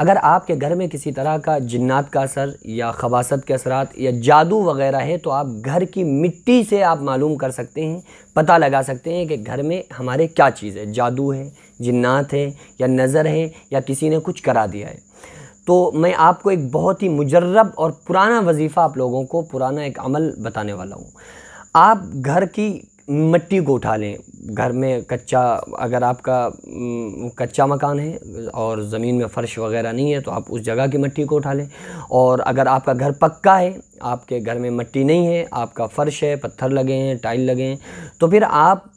अगर आपके घर में किसी तरह का जिन्नात का असर या खबासत के असरात या जादू वगैरह है तो आप घर की मिट्टी से आप मालूम कर सकते हैं पता लगा सकते हैं कि घर में हमारे क्या चीज़ है जादू है जिन्नात है या नज़र है या किसी ने कुछ करा दिया है तो मैं आपको एक बहुत ही मुजर्रब और पुराना वजीफ़ा आप लोगों को पुराना एक अमल बताने वाला हूँ आप घर की मिट्टी को उठा लें घर में कच्चा अगर आपका कच्चा मकान है और ज़मीन में फ़र्श वगैरह नहीं है तो आप उस जगह की मिट्टी को उठा लें और अगर आपका घर पक्का है आपके घर में मिट्टी नहीं है आपका फ़र्श है पत्थर लगे हैं टाइल लगे हैं तो फिर आप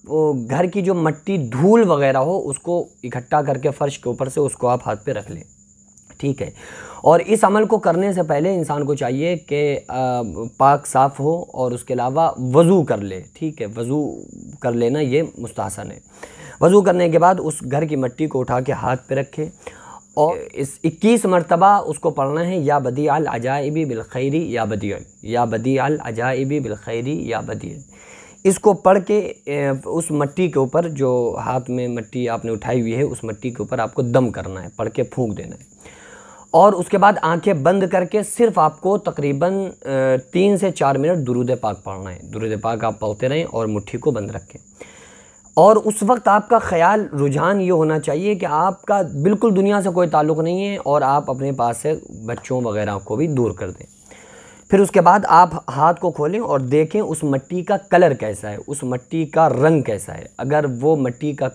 घर की जो मिट्टी धूल वगैरह हो उसको इकट्ठा करके फ़र्श के ऊपर से उसको आप हाथ पे रख लें ठीक है और इस अमल को करने से पहले इंसान को चाहिए कि पाक साफ़ हो और उसके अलावा वज़ू कर ले ठीक है वज़ू कर लेना ये मुस्तासन है वज़ू करने के बाद उस घर की मट्टी को उठा के हाथ पे रखें और इस इक्कीस मरतबा उसको पढ़ना है या बदी अल अजाइबी बिलखैरी या बदी या बदी अल अजाइबी बिलखैरी या बदी इसको पढ़ के उस मट्टी के ऊपर जो हाथ में मट्टी आपने उठाई हुई है उस मट्टी के ऊपर आपको दम करना है पढ़ के फूँक देना है और उसके बाद आंखें बंद करके सिर्फ आपको तकरीबन तीन से चार मिनट दुरूद पाक पढ़ना है दुरूद पाक आप पढ़ते रहें और मुट्ठी को बंद रखें और उस वक्त आपका ख्याल रुझान ये होना चाहिए कि आपका बिल्कुल दुनिया से कोई ताल्लुक नहीं है और आप अपने पास से बच्चों वगैरह को भी दूर कर दें फिर उसके बाद आप हाथ को खोलें और देखें उस मिट्टी का कलर कैसा है उस मट्टी का रंग कैसा है अगर वो मट्टी का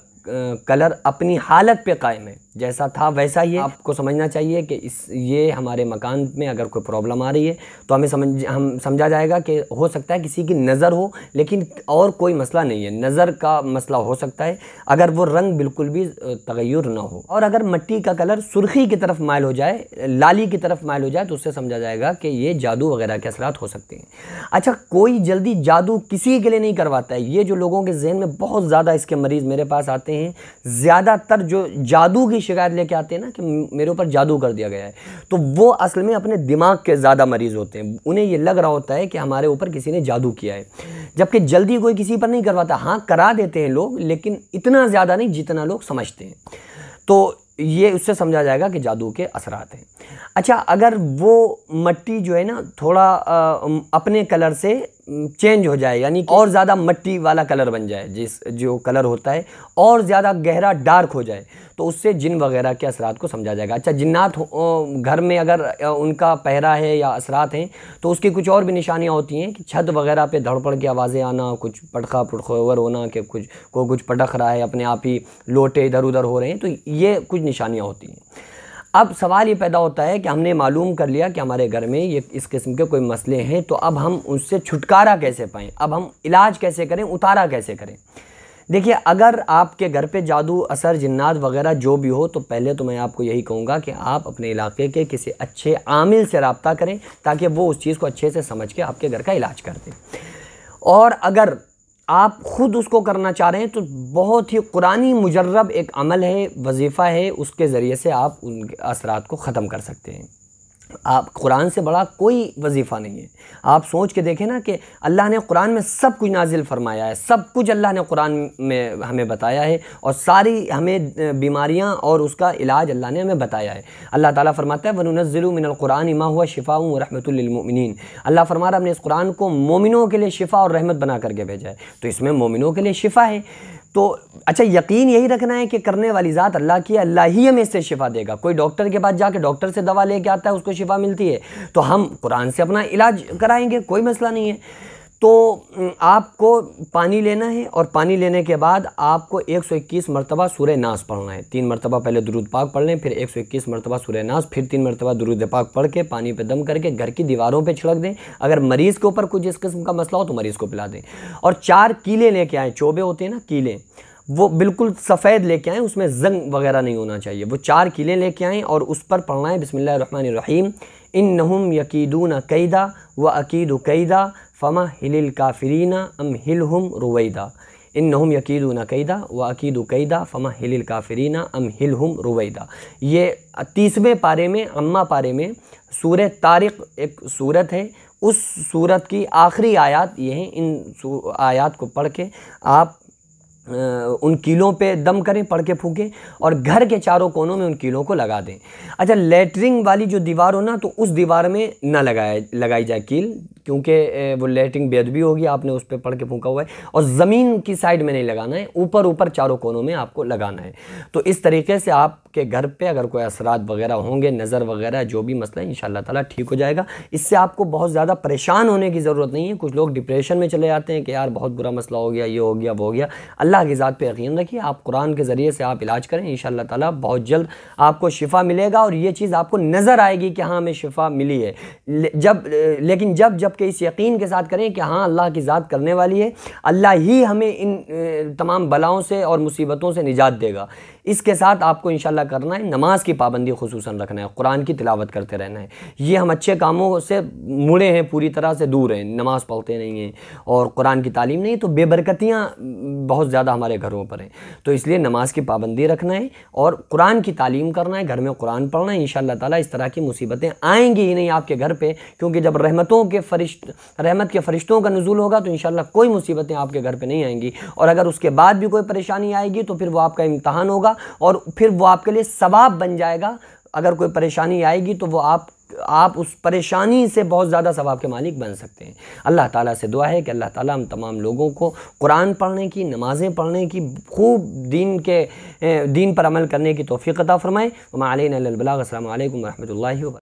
कलर अपनी हालत पे कायम है जैसा था वैसा ही आपको समझना चाहिए कि इस ये हमारे मकान में अगर कोई प्रॉब्लम आ रही है तो हमें समझ हम समझा जाएगा कि हो सकता है किसी की नज़र हो लेकिन और कोई मसला नहीं है नज़र का मसला हो सकता है अगर वो रंग बिल्कुल भी तगैर ना हो और अगर मिट्टी का कलर सुर्खी की तरफ मायल हो जाए लाली की तरफ मायल हो जाए तो उससे समझा जाएगा कि ये जादू वगैरह के असरात हो सकते हैं अच्छा कोई जल्दी जादू किसी के लिए नहीं करवाता है ये जो लोगों के जहन में बहुत ज़्यादा इसके मरीज़ मेरे पास आते हैं ज़्यादातर जो जादू की शिकायत लेके आते हैं ना कि मेरे ऊपर जादू कर दिया गया है तो वो असल में अपने दिमाग के ज़्यादा मरीज़ होते हैं उन्हें ये लग रहा होता है कि हमारे ऊपर किसी ने जादू किया है जबकि जल्दी कोई किसी पर नहीं करवाता हाँ करा देते हैं लोग लेकिन इतना ज़्यादा नहीं जितना लोग समझते हैं तो ये उससे समझा जाएगा कि जादू के असरात हैं अच्छा अगर वो मट्टी जो है ना थोड़ा अपने कलर से चेंज हो जाए यानी और ज़्यादा मट्टी वाला कलर बन जाए जिस जो कलर होता है और ज़्यादा गहरा डार्क हो जाए तो उससे जिन वगैरह के असरात को समझा जाएगा अच्छा जिन्नात घर में अगर उनका पहरा है या असरात हैं तो उसकी कुछ और भी निशानियाँ होती हैं कि छत वगैरह पे धड़पड़ की आवाज़ें आना कुछ पटखा पुटखोवर होना कि कुछ को कुछ पटख रहा है अपने आप ही लोटे इधर उधर हो रहे हैं तो ये कुछ निशानियाँ होती हैं अब सवाल ये पैदा होता है कि हमने मालूम कर लिया कि हमारे घर में ये इस किस्म के कोई मसले हैं तो अब हम उससे छुटकारा कैसे पाएँ अब हम इलाज कैसे करें उतारा कैसे करें देखिए अगर आपके घर पे जादू असर जिन्नात वगैरह जो भी हो तो पहले तो मैं आपको यही कहूँगा कि आप अपने इलाके के किसी अच्छे आमिल से रबता करें ताकि वो उस चीज़ को अच्छे से समझ के आपके घर का इलाज कर दें और अगर आप ख़ुद उसको करना चाह रहे हैं तो बहुत ही कुरानी मुजरब एक अमल है वजीफ़ा है उसके ज़रिए से आप उन असरात को ख़त्म कर सकते हैं आप कुरान से बड़ा कोई वजीफ़ा नहीं है आप सोच के देखें ना कि अल्लाह ने कुरान में सब कुछ नाजिल फरमाया है सब कुछ अल्लाह ने कुरान में हमें बताया है और सारी हमें बीमारियां और उसका इलाज अल्लाह ने हमें बताया है अल्लाह ताला फरमाता है कुरान इमा हुआ शिफा रहमतमिन अल्लाह फरमा रहा इस कुरान को मोमिनों के लिए शिफा और रहमत बना करके भेजा है तो इसमें मोमिनों के लिए शिफा है तो अच्छा यकीन यही रखना है कि करने वाली ज़ात अल्लाह की अल्लाह ही हमें इससे शिफा देगा कोई डॉक्टर के पास जाके डॉक्टर से दवा लेके आता है उसको शिफा मिलती है तो हम कुरान से अपना इलाज कराएंगे कोई मसला नहीं है तो आपको पानी लेना है और पानी लेने के बाद आपको 121 मरतबा सूर्य नास पढ़ना है तीन मरतबा पहले दुरुद पाक पढ़ लें फिर 121 मरतबा सूर्य नास फिर तीन मरतबा दुरुद पाक पढ़ के पानी पे दम करके घर की दीवारों पे छिड़क दें अगर मरीज़ के ऊपर कुछ इस किस्म का मसला हो तो मरीज़ को पिला दें और चार कीले लेके आएँ चोबे होते हैं ना कीले वो बिल्कुल सफ़ेद लेके आएँ उसमें जंग वगैरह नहीं होना चाहिए वो चार किले लेके आएँ और उस पर पढ़ना है बसमीम रहीम इन नहम यकीदून कैदा व अकीद कैदा फ़मा हिल काफरीना अम हिल हम रुवैदा इन नहम यकीदून कैदा व अकीद कैदा फ़मा हिल काफरीना अम हिल हम रुवैदा ये तीसवें पारे में अम्मा पारे में सूर तारक़ एक सूरत है उस सूरत की आखिरी आयात ये हैं इन आयात को पढ़ के आप उन कीलों पे दम करें पढ़ के फूकें और घर के चारों कोनों में उन कीलों को लगा दें अच्छा लेटरिंग वाली जो दीवार हो ना तो उस दीवार में ना लगाया लगाई जाए कील क्योंकि वो लेटिंग बेदबी होगी आपने उस पर पढ़ के फूका हुआ है और ज़मीन की साइड में नहीं लगाना है ऊपर ऊपर चारों कोनों में आपको लगाना है तो इस तरीके से आपके घर पे अगर कोई असरात वगैरह होंगे नज़र वगैरह जो भी मसला है इन ताला ठीक हो जाएगा इससे आपको बहुत ज़्यादा परेशान होने की ज़रूरत नहीं है कुछ लोग डिप्रेशन में चले जाते हैं कि यार बहुत बुरा मसला हो गया ये हो गया वो हो गया अल्लाह की ज़ात पर यकीन रखिए आप कुरान के ज़रिए से आप इलाज करें इन ताला बहुत जल्द आपको शिफा मिलेगा और ये चीज़ आपको नज़र आएगी कि हाँ हमें शिफा मिली है जब लेकिन जब जब के इस यकीन के साथ करें कि हाँ अल्लाह की ज़ात करने वाली है अल्लाह ही हमें इन तमाम बलाओं से और मुसीबतों से निजात देगा इसके साथ आपको इन करना है नमाज की पाबंदी खसूस रखना है कुरान की तिलावत करते रहना है ये हम अच्छे कामों से मुड़े हैं पूरी तरह से दूर हैं नमाज़ पढ़ते नहीं हैं और कुरान की तालीम नहीं तो बेबरकतियाँ बहुत ज़्यादा हमारे घरों पर हैं तो इसलिए नमाज की पाबंदी रखना है और कुरान की तालीम करना है घर में कुरान पढ़ना है इन ताला इस तरह की मुसीबतें आएँगी ही नहीं आपके घर पर क्योंकि जब रहमतों के फरिश्त रहमत के फरिश्तों का नजूल होगा तो इन कोई मुसीबतें आपके घर पर नहीं आएँगी और अगर उसके बाद भी कोई परेशानी आएगी तो फिर वो आपका इम्तहान होगा और फिर वो आपके लिए सवाब बन जाएगा अगर कोई परेशानी आएगी तो वो आप आप उस परेशानी से बहुत ज़्यादा सवाब के मालिक बन सकते हैं अल्लाह ताला से दुआ है कि अल्लाह ताला हम तमाम लोगों को कुरान पढ़ने की नमाज़ें पढ़ने की खूब दीन के दीन पर अमल करने की तोफ़ी अता फ़रमाएँ मालिन अलबला असल